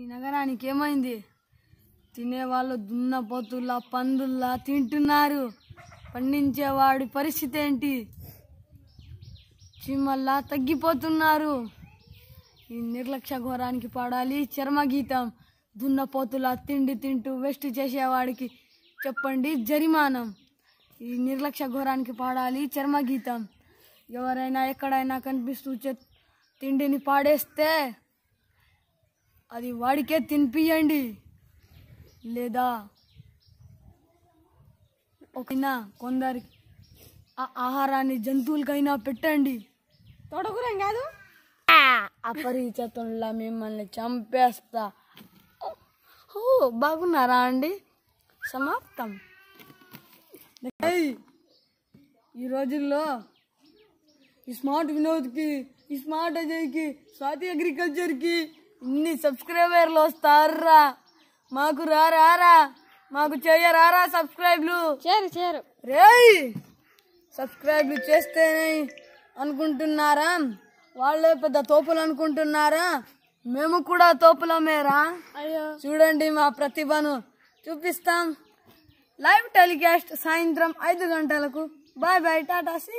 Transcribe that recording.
ఈ నగరానికి ఏమైంది తినేవాళ్ళు దున్నపోతుల్లా పందుల్లా తింటున్నారు పండించేవాడి పరిస్థితి ఏంటి చిమ్మల్లా తగ్గిపోతున్నారు ఈ నిర్లక్ష్య ఘోరానికి పాడాలి చర్మగీతం దున్నపోతులా తిండి తింటూ వేస్ట్ చేసేవాడికి చెప్పండి జరిమానం ఈ నిర్లక్ష్య ఘోరానికి పాడాలి చర్మగీతం ఎవరైనా ఎక్కడైనా కనిపిస్తూ తిండిని పాడేస్తే అది వాడికే తినిపియండి లేదా ఒకైనా కొందరికి ఆ ఆహారాన్ని జంతువులకైనా పెట్టండి తొడగురం కాదు అపరిచతుల్లా మిమ్మల్ని చంపేస్తా ఓ బాగున్నారా అండి సమాప్తం ఈ రోజుల్లో ఈ స్మార్ట్ వినోద్కి ఈ స్మార్ట్ అజయ్కి స్వాతి అగ్రికల్చర్కి ఇన్ని సబ్స్క్రైబర్లు వస్తారా మాకు రారా మాకు చేయరారా సబ్స్క్రైబ్లు చేరు చేరు రే సబ్స్క్రైబ్లు చేస్తేనే అనుకుంటున్నారా వాళ్ళే పెద్ద తోపులు అనుకుంటున్నారా మేము కూడా తోపులమేరా అయ్యో చూడండి మా ప్రతిభను చూపిస్తాం లైవ్ టెలికాస్ట్ సాయంత్రం ఐదు గంటలకు బాయ్ బాయ్ టాటా సి